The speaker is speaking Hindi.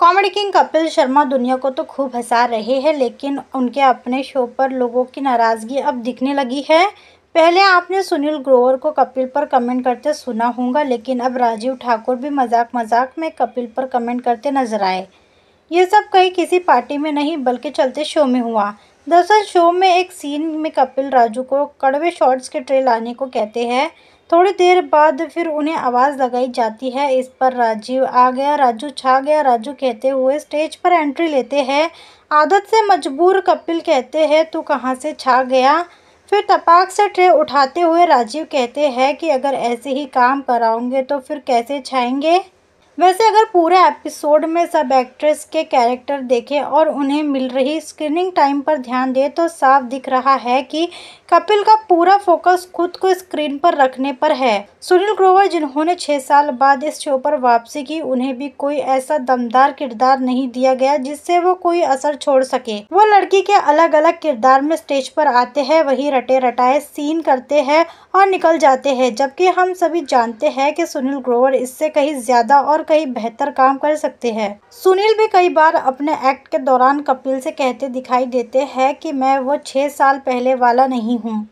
कॉमेडी किंग कपिल शर्मा दुनिया को तो खूब हंसा रहे हैं लेकिन उनके अपने शो पर लोगों की नाराज़गी अब दिखने लगी है पहले आपने सुनील ग्रोवर को कपिल पर कमेंट करते सुना होगा लेकिन अब राजीव ठाकुर भी मजाक मजाक में कपिल पर कमेंट करते नजर आए ये सब कहीं किसी पार्टी में नहीं बल्कि चलते शो में हुआ दरअसल शो में एक सीन में कपिल राजू को कड़वे शॉट्स के ट्रे लाने को कहते हैं थोड़ी देर बाद फिर उन्हें आवाज़ लगाई जाती है इस पर राजीव आ गया राजू छा गया राजू कहते हुए स्टेज पर एंट्री लेते हैं आदत से मजबूर कपिल कहते हैं तू कहाँ से छा गया फिर तपाक से ट्रे उठाते हुए राजीव कहते हैं कि अगर ऐसे ही काम कराओगे तो फिर कैसे छाएंगे वैसे अगर पूरे एपिसोड में सब एक्ट्रेस के कैरेक्टर देखें और उन्हें मिल रही स्क्रीनिंग टाइम पर ध्यान दें तो साफ दिख रहा है कि कपिल का पूरा फोकस खुद को स्क्रीन पर रखने पर है सुनील ग्रोवर जिन्होंने छः साल बाद इस शो पर वापसी की उन्हें भी कोई ऐसा दमदार किरदार नहीं दिया गया जिससे वो कोई असर छोड़ सके वो लड़की के अलग अलग किरदार में स्टेज पर आते हैं वही रटे रटाए सीन करते हैं और निकल जाते हैं जबकि हम सभी जानते हैं कि सुनील ग्रोवर इससे कहीं ज़्यादा और कहीं बेहतर काम कर सकते हैं सुनील भी कई बार अपने एक्ट के दौरान कपिल से कहते दिखाई देते हैं कि मैं वो छह साल पहले वाला नहीं हूँ